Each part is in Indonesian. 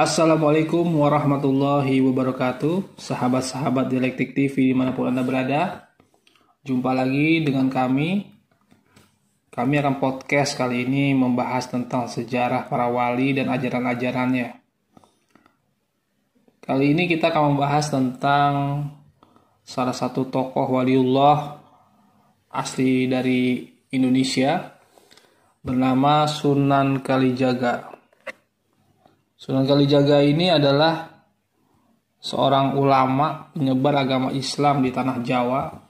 Assalamualaikum warahmatullahi wabarakatuh Sahabat-sahabat Dialektik TV dimanapun Anda berada Jumpa lagi dengan kami Kami akan podcast kali ini membahas tentang sejarah para wali dan ajaran-ajarannya Kali ini kita akan membahas tentang salah satu tokoh waliullah asli dari Indonesia bernama Sunan Kalijaga Sunan Kalijaga ini adalah seorang ulama penyebar agama Islam di tanah Jawa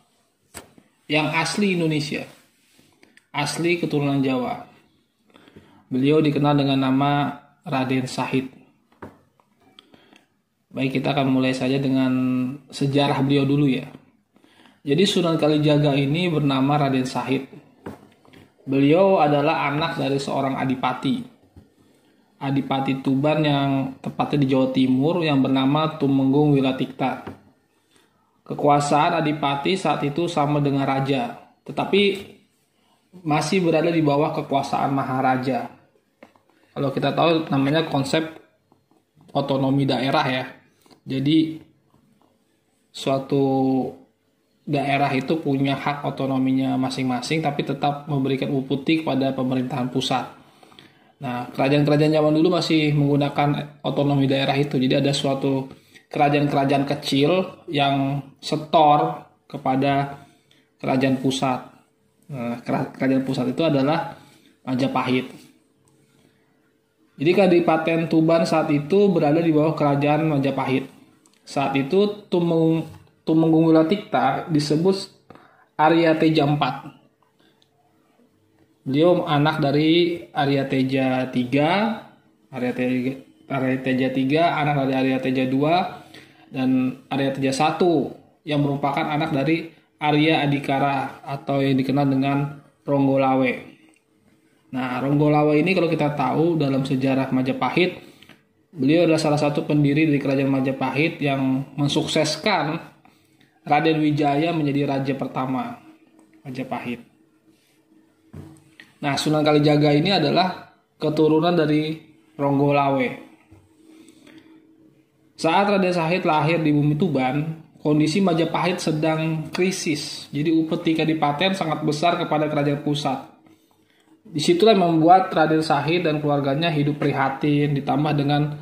yang asli Indonesia, asli keturunan Jawa. Beliau dikenal dengan nama Raden Sahid. Baik, kita akan mulai saja dengan sejarah beliau dulu ya. Jadi Sunan Kalijaga ini bernama Raden Sahid. Beliau adalah anak dari seorang adipati Adipati Tuban yang tepatnya di Jawa Timur yang bernama Tumenggung Wilatikta. Kekuasaan Adipati saat itu sama dengan raja, tetapi masih berada di bawah kekuasaan Maharaja. Kalau kita tahu namanya konsep otonomi daerah ya. Jadi suatu daerah itu punya hak otonominya masing-masing tapi tetap memberikan uputi kepada pemerintahan pusat. Nah, kerajaan-kerajaan zaman dulu masih menggunakan otonomi daerah itu. Jadi ada suatu kerajaan-kerajaan kecil yang setor kepada kerajaan pusat. Nah, kerajaan pusat itu adalah Majapahit. Jadi Kadipaten Tuban saat itu berada di bawah kerajaan Majapahit. Saat itu Tumeng Tumenggung Latikta disebut Arya Teja 4. Dia anak dari Arya Teja 3, Arya Teja, Arya Teja 3, anak dari Arya Teja 2, dan Arya Teja 1 yang merupakan anak dari Arya Adikara atau yang dikenal dengan Ronggolawe. Nah, Ronggolawe ini kalau kita tahu dalam sejarah Majapahit, beliau adalah salah satu pendiri dari Kerajaan Majapahit yang mensukseskan Raden Wijaya menjadi raja pertama Majapahit. Nah, Sunan Kalijaga ini adalah keturunan dari Ronggolawe. Saat Raden Sahid lahir di bumi Tuban, kondisi Majapahit sedang krisis. Jadi upeti kadipaten sangat besar kepada kerajaan pusat. Disitulah membuat Raden Sahid dan keluarganya hidup prihatin, ditambah dengan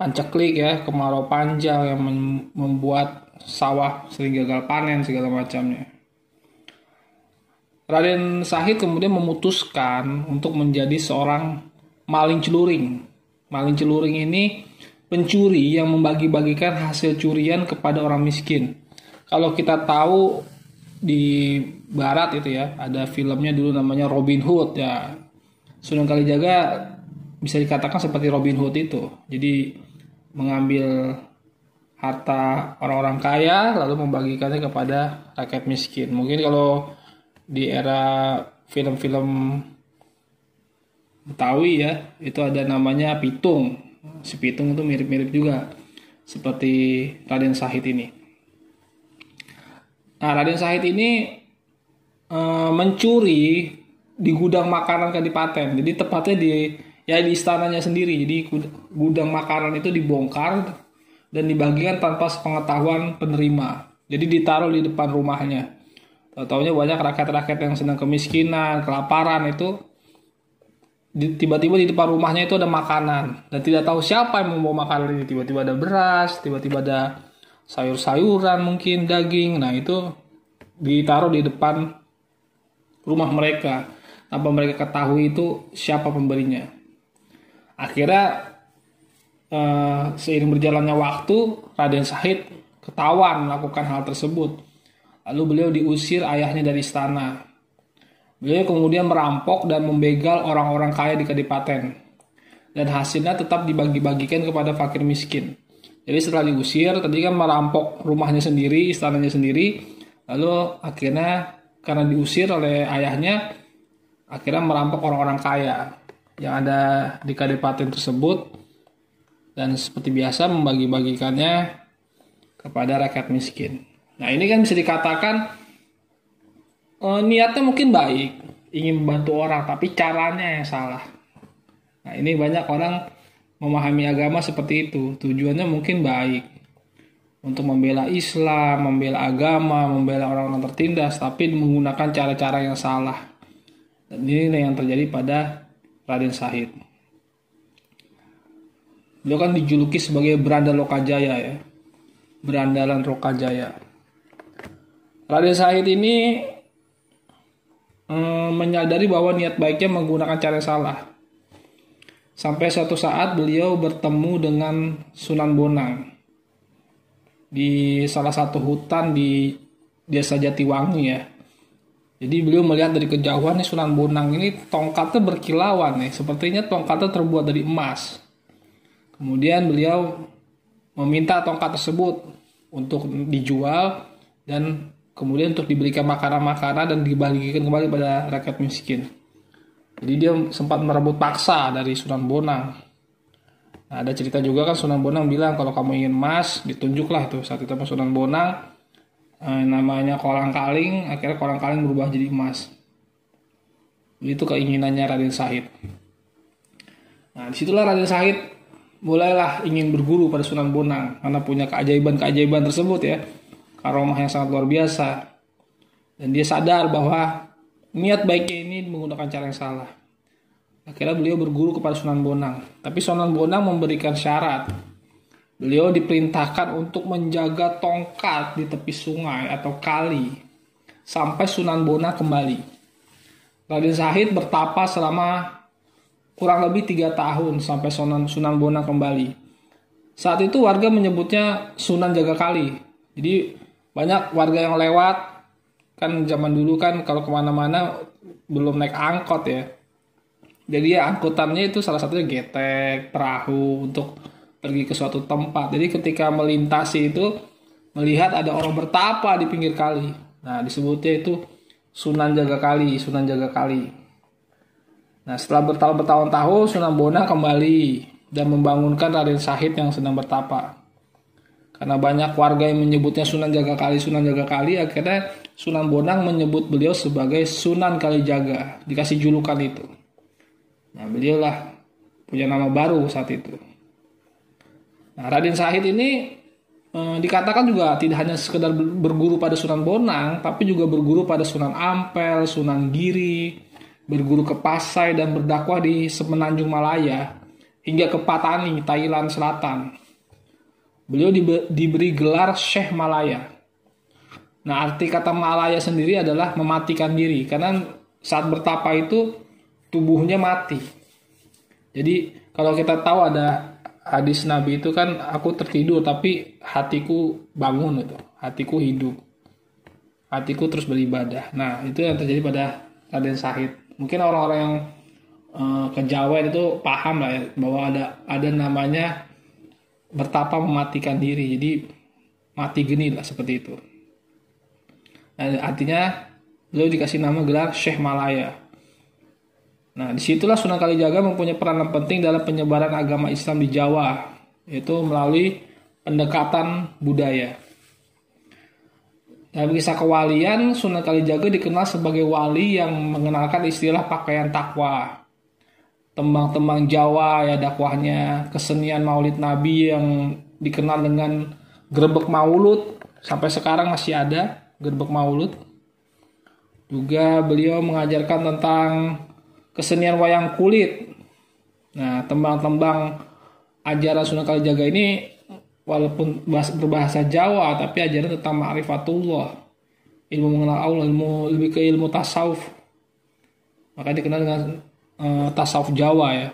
panceklik ya, kemarau panjang yang membuat sawah sering gagal panen segala macamnya. Raden Sahid kemudian memutuskan untuk menjadi seorang maling celuring. Maling celuring ini pencuri yang membagi-bagikan hasil curian kepada orang miskin. Kalau kita tahu di barat itu ya, ada filmnya dulu namanya Robin Hood ya. Sunan Kalijaga bisa dikatakan seperti Robin Hood itu. Jadi mengambil harta orang-orang kaya lalu membagikannya kepada rakyat miskin. Mungkin kalau di era film-film Betawi ya itu ada namanya Pitung si Pitung itu mirip-mirip juga seperti Raden Sahid ini nah Raden Sahid ini e, mencuri di gudang makanan kadipaten jadi tepatnya di ya di istananya sendiri jadi gudang makanan itu dibongkar dan dibagikan tanpa sepengetahuan penerima jadi ditaruh di depan rumahnya Taunya banyak rakyat-rakyat yang sedang kemiskinan, kelaparan itu tiba-tiba di depan rumahnya itu ada makanan dan tidak tahu siapa yang membawa makanan ini tiba-tiba ada beras tiba-tiba ada sayur-sayuran mungkin daging nah itu ditaruh di depan rumah mereka tanpa mereka ketahui itu siapa pemberinya akhirnya eh, seiring berjalannya waktu Raden Sahid ketahuan melakukan hal tersebut Lalu beliau diusir ayahnya dari istana. Beliau kemudian merampok dan membegal orang-orang kaya di kadipaten. Dan hasilnya tetap dibagi-bagikan kepada fakir miskin. Jadi setelah diusir, tadi kan merampok rumahnya sendiri, istananya sendiri. Lalu akhirnya karena diusir oleh ayahnya, akhirnya merampok orang-orang kaya yang ada di kadipaten tersebut. Dan seperti biasa membagi-bagikannya kepada rakyat miskin. Nah ini kan bisa dikatakan eh, niatnya mungkin baik, ingin membantu orang, tapi caranya yang salah. Nah ini banyak orang memahami agama seperti itu, tujuannya mungkin baik untuk membela Islam, membela agama, membela orang-orang tertindas, tapi menggunakan cara-cara yang salah. Dan ini yang terjadi pada Raden Sahid. Beliau kan dijuluki sebagai Beranda Lokajaya ya. Berandalan Lokajaya. Raden Said ini mm, menyadari bahwa niat baiknya menggunakan cara yang salah. Sampai suatu saat beliau bertemu dengan Sunan Bonang di salah satu hutan di Desa Jatiwangi ya. Jadi beliau melihat dari kejauhan nih Sunan Bonang ini tongkatnya berkilauan nih, sepertinya tongkatnya terbuat dari emas. Kemudian beliau meminta tongkat tersebut untuk dijual dan kemudian untuk diberikan makanan-makanan dan dibagikan kembali pada rakyat miskin. Jadi dia sempat merebut paksa dari Sunan Bonang. Nah, ada cerita juga kan Sunan Bonang bilang kalau kamu ingin emas ditunjuklah tuh saat itu Sunan Bonang eh, namanya kolang kaling akhirnya kolang kaling berubah jadi emas. Itu keinginannya Raden Sahid. Nah disitulah Raden Sahid mulailah ingin berguru pada Sunan Bonang karena punya keajaiban-keajaiban tersebut ya karomah yang sangat luar biasa dan dia sadar bahwa niat baiknya ini menggunakan cara yang salah akhirnya beliau berguru kepada Sunan Bonang tapi Sunan Bonang memberikan syarat beliau diperintahkan untuk menjaga tongkat di tepi sungai atau kali sampai Sunan Bonang kembali Raden Zahid bertapa selama kurang lebih tiga tahun sampai Sunan, Sunan Bonang kembali. Saat itu warga menyebutnya Sunan Jaga Kali. Jadi banyak warga yang lewat kan zaman dulu kan kalau kemana-mana belum naik angkot ya jadi ya angkutannya itu salah satunya getek perahu untuk pergi ke suatu tempat jadi ketika melintasi itu melihat ada orang bertapa di pinggir kali nah disebutnya itu Sunan Jaga Kali Sunan Jaga Kali Nah, setelah bertahun-tahun tahun Sunan Bona kembali dan membangunkan Raden Sahid yang sedang bertapa. Karena banyak warga yang menyebutnya Sunan Jaga Kali, Sunan Jaga Kali, akhirnya Sunan Bonang menyebut beliau sebagai Sunan Kalijaga, dikasih julukan itu. Nah, beliau lah punya nama baru saat itu. Nah, Raden Sahid ini eh, dikatakan juga tidak hanya sekedar berguru pada Sunan Bonang, tapi juga berguru pada Sunan Ampel, Sunan Giri, berguru ke Pasai dan berdakwah di Semenanjung Malaya hingga ke Patani, Thailand Selatan. Beliau diberi gelar Syekh Malaya. Nah, arti kata Malaya sendiri adalah mematikan diri karena saat bertapa itu tubuhnya mati. Jadi, kalau kita tahu ada hadis Nabi itu kan aku tertidur tapi hatiku bangun itu, hatiku hidup. Hatiku terus beribadah. Nah, itu yang terjadi pada Raden Sahid. Mungkin orang-orang yang uh, eh, kejawen itu paham lah ya, bahwa ada ada namanya bertapa mematikan diri jadi mati geni lah seperti itu nah, artinya beliau dikasih nama gelar Syekh Malaya nah disitulah Sunan Kalijaga mempunyai peran yang penting dalam penyebaran agama Islam di Jawa yaitu melalui pendekatan budaya dalam kisah kewalian Sunan Kalijaga dikenal sebagai wali yang mengenalkan istilah pakaian takwa tembang-tembang Jawa ya dakwahnya, kesenian Maulid Nabi yang dikenal dengan Gerbek Maulud sampai sekarang masih ada Gerbek Maulud. Juga beliau mengajarkan tentang kesenian wayang kulit. Nah, tembang-tembang ajaran Sunan Kalijaga ini walaupun berbahasa Jawa tapi ajaran tentang ma'rifatullah ilmu mengenal Allah, ilmu lebih ke ilmu tasawuf. Maka dikenal dengan uh, tasawuf Jawa ya.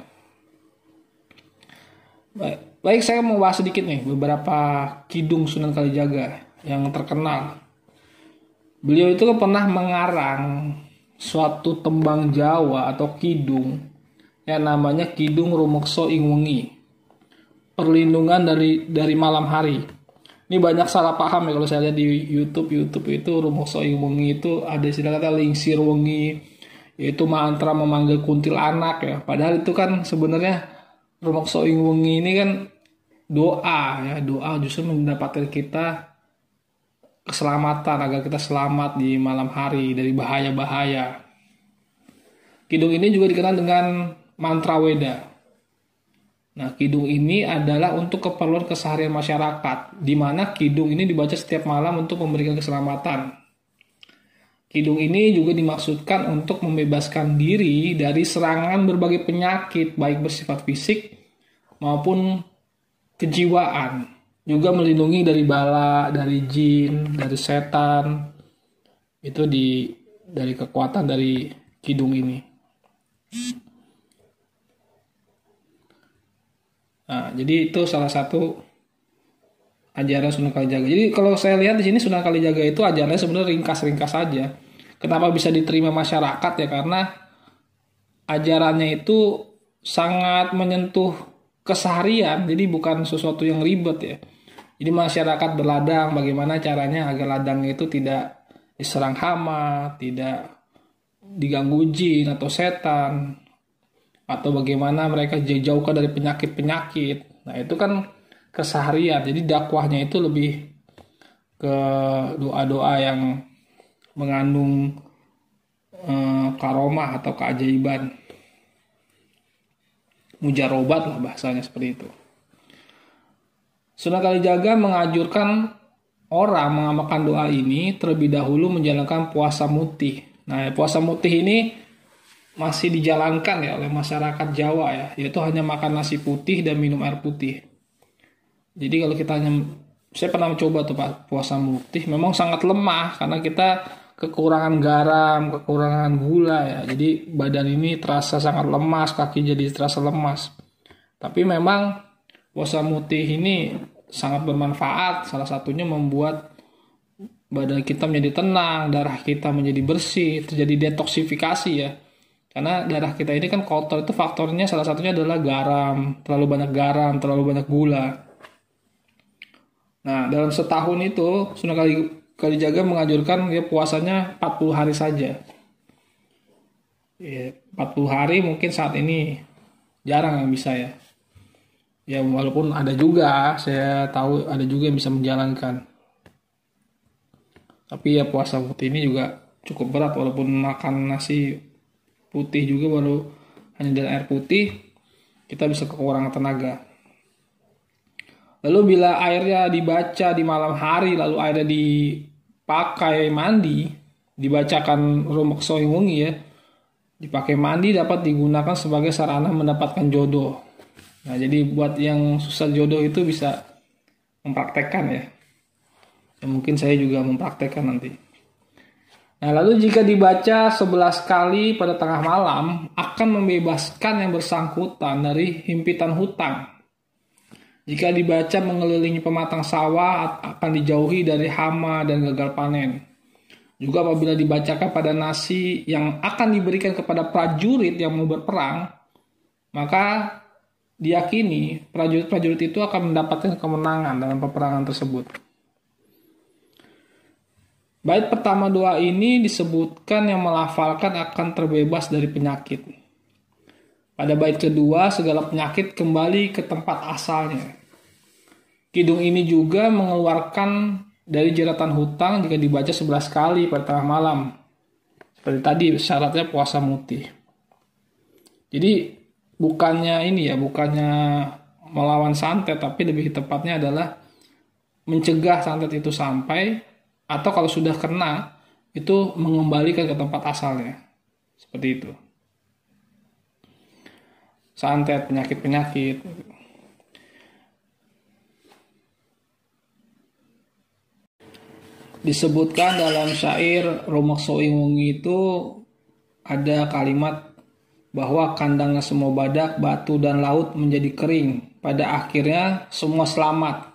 Baik, baik saya mau bahas sedikit nih beberapa kidung Sunan Kalijaga yang terkenal. Beliau itu pernah mengarang suatu tembang Jawa atau kidung yang namanya Kidung Rumekso Ingwengi. Perlindungan dari dari malam hari. Ini banyak salah paham ya kalau saya lihat di YouTube YouTube itu Rumekso Ingwengi itu ada istilah kata lingsir wengi, yaitu mantra memanggil kuntil anak ya padahal itu kan sebenarnya rumokso ingwungi ini kan doa ya doa justru mendapatkan kita keselamatan agar kita selamat di malam hari dari bahaya-bahaya. Kidung ini juga dikenal dengan mantra Weda. Nah, kidung ini adalah untuk keperluan keseharian masyarakat, di mana kidung ini dibaca setiap malam untuk memberikan keselamatan. Kidung ini juga dimaksudkan untuk membebaskan diri dari serangan berbagai penyakit, baik bersifat fisik maupun kejiwaan. Juga melindungi dari bala, dari jin, dari setan. Itu di dari kekuatan dari hidung ini. Nah, jadi itu salah satu ajaran sunan kalijaga. Jadi kalau saya lihat di sini sunan kalijaga itu ajarannya sebenarnya ringkas-ringkas saja. -ringkas Kenapa bisa diterima masyarakat ya karena ajarannya itu sangat menyentuh keseharian, jadi bukan sesuatu yang ribet ya. Jadi masyarakat berladang, bagaimana caranya agar ladangnya itu tidak diserang hama, tidak diganggu jin atau setan, atau bagaimana mereka jauhkan dari penyakit-penyakit. Nah itu kan keseharian, jadi dakwahnya itu lebih ke doa-doa yang mengandung e, eh, karomah atau keajaiban mujarobat lah bahasanya seperti itu Sunan Kalijaga mengajurkan orang mengamalkan doa ini terlebih dahulu menjalankan puasa mutih. Nah, puasa mutih ini masih dijalankan ya oleh masyarakat Jawa ya, yaitu hanya makan nasi putih dan minum air putih. Jadi kalau kita hanya saya pernah mencoba tuh Pak puasa mutih memang sangat lemah karena kita kekurangan garam, kekurangan gula ya. Jadi badan ini terasa sangat lemas, kaki jadi terasa lemas. Tapi memang puasa mutih ini sangat bermanfaat. Salah satunya membuat badan kita menjadi tenang, darah kita menjadi bersih, terjadi detoksifikasi ya. Karena darah kita ini kan kotor itu faktornya salah satunya adalah garam, terlalu banyak garam, terlalu banyak gula. Nah, dalam setahun itu Sunakali kali Kali jaga menganjurkan ya puasanya 40 hari saja. Ya, 40 hari mungkin saat ini jarang yang bisa ya. Ya walaupun ada juga, saya tahu ada juga yang bisa menjalankan. Tapi ya puasa putih ini juga cukup berat walaupun makan nasi putih juga baru hanya dengan air putih kita bisa kekurangan tenaga. Lalu bila airnya dibaca di malam hari, lalu airnya dipakai mandi, dibacakan rumok soingungi ya, dipakai mandi dapat digunakan sebagai sarana mendapatkan jodoh. Nah jadi buat yang susah jodoh itu bisa mempraktekkan ya. ya mungkin saya juga mempraktekkan nanti. Nah lalu jika dibaca 11 kali pada tengah malam akan membebaskan yang bersangkutan dari himpitan hutang jika dibaca mengelilingi pematang sawah akan dijauhi dari hama dan gagal panen. Juga apabila dibacakan pada nasi yang akan diberikan kepada prajurit yang mau berperang, maka diyakini prajurit-prajurit itu akan mendapatkan kemenangan dalam peperangan tersebut. Baik pertama doa ini disebutkan yang melafalkan akan terbebas dari penyakit. Pada bait kedua, segala penyakit kembali ke tempat asalnya. Kidung ini juga mengeluarkan dari jeratan hutang jika dibaca 11 kali pada tengah malam. Seperti tadi syaratnya puasa mutih. Jadi bukannya ini ya, bukannya melawan santet, tapi lebih tepatnya adalah mencegah santet itu sampai atau kalau sudah kena itu mengembalikan ke tempat asalnya. Seperti itu santet penyakit penyakit disebutkan dalam syair Romak soimung itu ada kalimat bahwa kandangnya semua badak, batu, dan laut menjadi kering. Pada akhirnya semua selamat.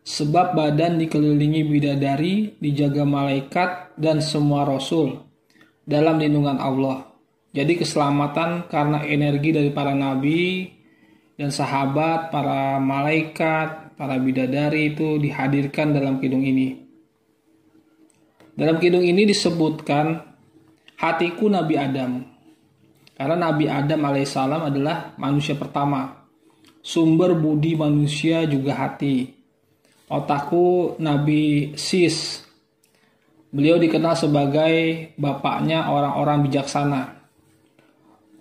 Sebab badan dikelilingi bidadari, dijaga malaikat, dan semua rasul dalam lindungan Allah. Jadi keselamatan karena energi dari para nabi dan sahabat, para malaikat, para bidadari itu dihadirkan dalam kidung ini. Dalam kidung ini disebutkan hatiku Nabi Adam. Karena Nabi Adam alaihissalam adalah manusia pertama. Sumber budi manusia juga hati. Otakku Nabi Sis. Beliau dikenal sebagai bapaknya orang-orang bijaksana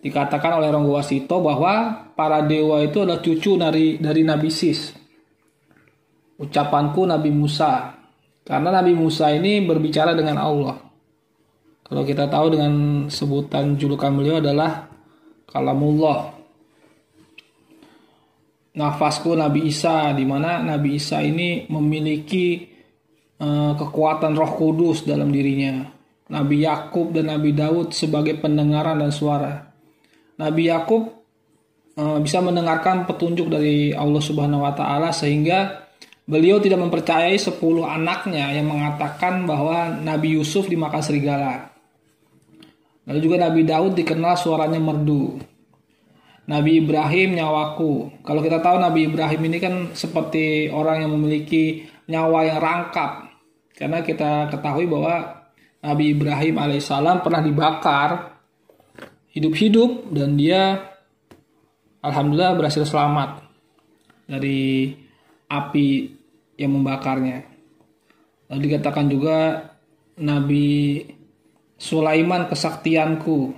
dikatakan oleh Ronggo Wasito bahwa para dewa itu adalah cucu dari dari Nabi Sis. Ucapanku Nabi Musa. Karena Nabi Musa ini berbicara dengan Allah. Kalau kita tahu dengan sebutan julukan beliau adalah Kalamullah. Nafasku Nabi Isa, di mana Nabi Isa ini memiliki uh, kekuatan Roh Kudus dalam dirinya. Nabi Yakub dan Nabi Daud sebagai pendengaran dan suara. Nabi Yakub eh, bisa mendengarkan petunjuk dari Allah Subhanahu wa taala sehingga beliau tidak mempercayai sepuluh anaknya yang mengatakan bahwa Nabi Yusuf dimakan serigala. Lalu juga Nabi Daud dikenal suaranya merdu. Nabi Ibrahim nyawaku. Kalau kita tahu Nabi Ibrahim ini kan seperti orang yang memiliki nyawa yang rangkap. Karena kita ketahui bahwa Nabi Ibrahim alaihissalam pernah dibakar hidup-hidup dan dia alhamdulillah berhasil selamat dari api yang membakarnya. Lalu dikatakan juga Nabi Sulaiman kesaktianku.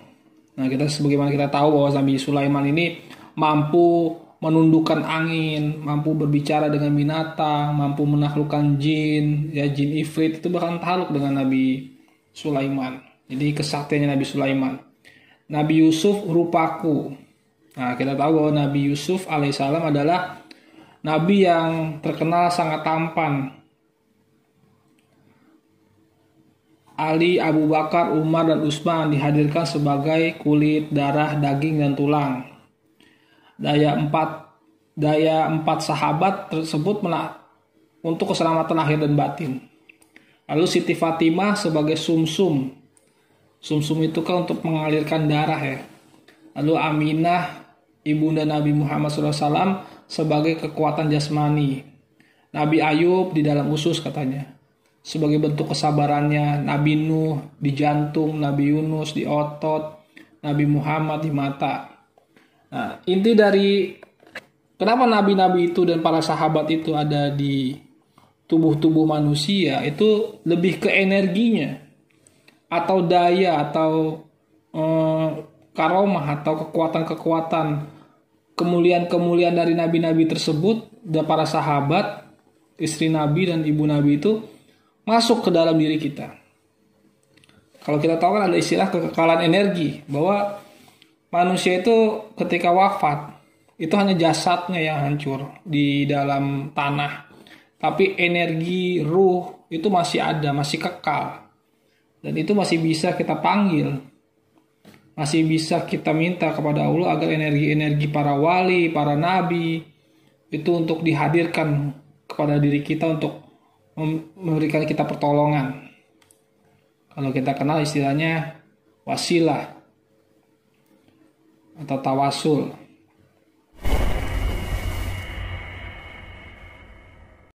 Nah, kita sebagaimana kita tahu bahwa Nabi Sulaiman ini mampu menundukkan angin, mampu berbicara dengan binatang, mampu menaklukkan jin, ya jin ifrit itu bahkan takluk dengan Nabi Sulaiman. Jadi kesaktiannya Nabi Sulaiman. Nabi Yusuf rupaku. Nah, kita tahu bahwa Nabi Yusuf alaihissalam adalah nabi yang terkenal sangat tampan. Ali, Abu Bakar, Umar, dan Usman dihadirkan sebagai kulit, darah, daging, dan tulang. Daya empat daya empat sahabat tersebut menak untuk keselamatan akhir dan batin. Lalu Siti Fatimah sebagai sumsum -sum Sumsum itu kan untuk mengalirkan darah ya. Lalu Aminah, ibunda Nabi Muhammad SAW sebagai kekuatan jasmani. Nabi Ayub di dalam usus katanya. Sebagai bentuk kesabarannya, Nabi Nuh di jantung, Nabi Yunus di otot, Nabi Muhammad di mata. Nah, inti dari kenapa nabi-nabi itu dan para sahabat itu ada di tubuh-tubuh manusia itu lebih ke energinya atau daya atau eh, karomah atau kekuatan-kekuatan kemuliaan-kemuliaan dari nabi-nabi tersebut dan para sahabat istri nabi dan ibu nabi itu masuk ke dalam diri kita kalau kita tahu kan ada istilah kekekalan energi bahwa manusia itu ketika wafat itu hanya jasadnya yang hancur di dalam tanah tapi energi ruh itu masih ada masih kekal dan itu masih bisa kita panggil. Masih bisa kita minta kepada Allah agar energi-energi para wali, para nabi itu untuk dihadirkan kepada diri kita untuk memberikan kita pertolongan. Kalau kita kenal istilahnya wasilah atau tawasul.